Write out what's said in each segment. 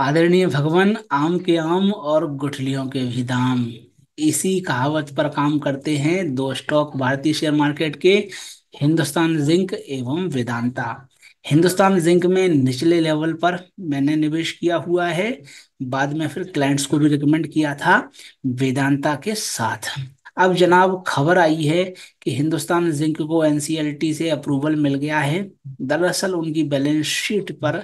आदरणीय भगवान आम के आम और गुठलियों के भी दाम इसी कहावत पर काम करते हैं दो स्टॉक भारतीय शेयर मार्केट के हिंदुस्तान जिंक एवं वेदांता हिंदुस्तान जिंक में निचले लेवल पर मैंने निवेश किया हुआ है बाद में फिर क्लाइंट्स को भी रिकमेंड किया था वेदांता के साथ अब जनाब खबर आई है कि हिंदुस्तान जिंक को एनसीएलटी से अप्रूवल मिल गया है दरअसल उनकी बैलेंस शीट पर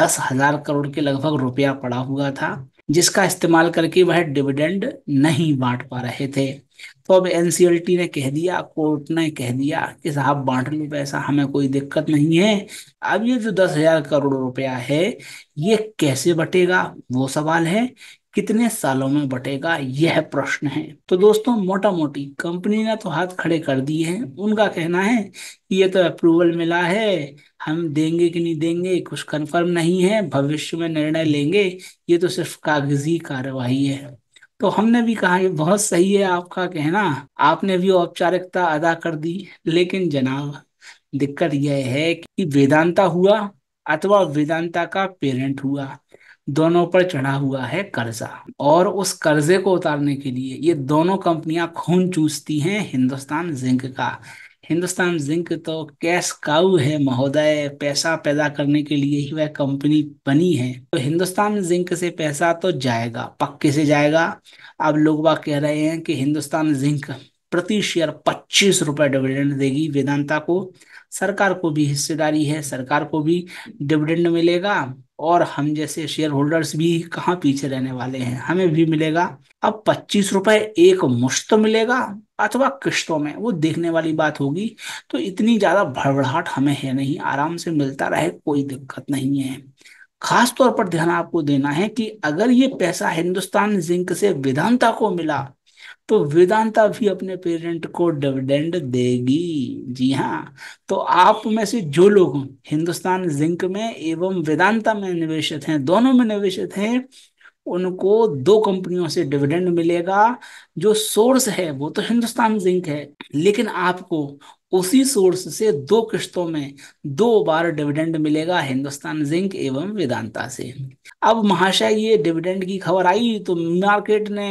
दस हजार करोड़ के लगभग रुपया पड़ा हुआ था जिसका इस्तेमाल करके वह डिविडेंड नहीं बांट पा रहे थे तो अब एनसीएलटी ने कह दिया कोर्ट ने कह दिया कि साहब बांट लो पैसा हमें कोई दिक्कत नहीं है अब ये जो दस हजार करोड़ रुपया है ये कैसे बटेगा वो सवाल है कितने सालों में बटेगा यह प्रश्न है तो दोस्तों मोटा मोटी कंपनी ने तो हाथ खड़े कर दिए हैं उनका कहना है कि ये तो अप्रूवल मिला है हम देंगे कि नहीं देंगे कुछ कंफर्म नहीं है भविष्य में निर्णय लेंगे ये तो सिर्फ कागजी कार्रवाई है तो हमने भी कहा ये बहुत सही है आपका कहना आपने भी औपचारिकता अदा कर दी लेकिन जनाब दिक्कत यह है कि वेदांता हुआ अथवा वेदांता का पेरेंट हुआ दोनों पर चढ़ा हुआ है कर्जा और उस कर्जे को उतारने के लिए ये दोनों कंपनियां खून चूसती हैं हिंदुस्तान जिंक का हिंदुस्तान जिंक तो कैश काउ है महोदय पैसा पैदा करने के लिए ही वह कंपनी बनी है तो हिंदुस्तान जिंक से पैसा तो जाएगा पक्के से जाएगा अब लोग बात कह रहे हैं कि हिंदुस्तान जिंक प्रति शेयर पच्चीस रुपए डिविडेंड देगी वेदांता को सरकार को भी हिस्सेदारी है सरकार को भी डिविडेंड मिलेगा और हम जैसे शेयर होल्डर्स भी कहाँ पीछे रहने वाले हैं हमें भी मिलेगा अब पच्चीस रुपए एक मुश्त मिलेगा अथवा किश्तों में वो देखने वाली बात होगी तो इतनी ज्यादा भड़बड़ाहट हमें है नहीं आराम से मिलता रहे कोई दिक्कत नहीं है खास तौर पर ध्यान आपको देना है कि अगर ये पैसा हिंदुस्तान जिंक से वेदांता को मिला तो वेदांता भी अपने पेरेंट को डिविडेंड देगी जी हाँ तो आप में से जो लोग हिंदुस्तान जिंक में एवं वेदांता में निवेशित हैं दोनों में निवेशित हैं उनको दो कंपनियों से डिविडेंड मिलेगा जो सोर्स है वो तो हिंदुस्तान जिंक है लेकिन आपको उसी सोर्स से दो किश्तों में दो बार डिविडेंड मिलेगा हिंदुस्तान जिंक एवं वेदांता से अब महाशय ये डिविडेंड की खबर आई तो मार्केट ने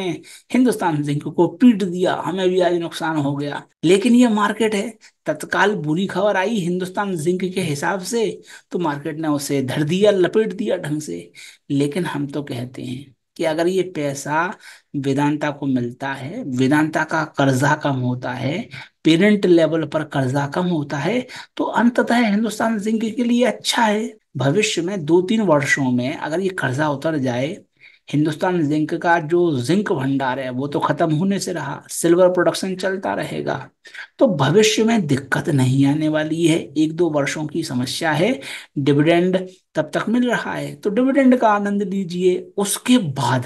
हिंदुस्तान जिंक को पीट दिया हमें भी आज नुकसान हो गया लेकिन ये मार्केट है तत्काल बुरी खबर आई हिंदुस्तान जिंक के हिसाब से तो मार्केट ने उसे धर दिया लपेट दिया ढंग से लेकिन हम तो कहते हैं कि अगर ये पैसा वेदांता को मिलता है वेदांता का कर्जा कम होता है पेरेंट लेवल पर कर्जा कम होता है तो अंततः हिंदुस्तान जिंदगी के लिए अच्छा है भविष्य में दो तीन वर्षों में अगर ये कर्जा उतर जाए हिंदुस्तान जिंक का जो जिंक भंडार है वो तो खत्म होने से रहा सिल्वर प्रोडक्शन चलता रहेगा तो भविष्य में दिक्कत नहीं आने वाली है एक दो वर्षों की समस्या है डिविडेंड तब तक मिल रहा है तो डिविडेंड का आनंद लीजिए उसके बाद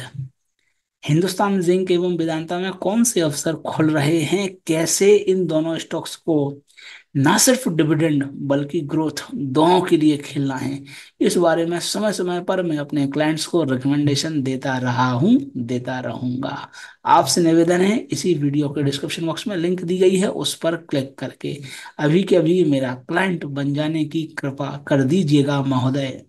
हिंदुस्तान जिंक एवं वेदांता में कौन से अवसर खुल रहे हैं कैसे इन दोनों स्टॉक्स को ना सिर्फ डिविडेंड बल्कि ग्रोथ दोनों के लिए खेलना है इस बारे में समय समय पर मैं अपने क्लाइंट्स को रिकमेंडेशन देता रहा हूँ देता रहूंगा आपसे निवेदन है इसी वीडियो के डिस्क्रिप्शन बॉक्स में लिंक दी गई है उस पर क्लिक करके अभी के अभी मेरा क्लाइंट बन जाने की कृपा कर दीजिएगा महोदय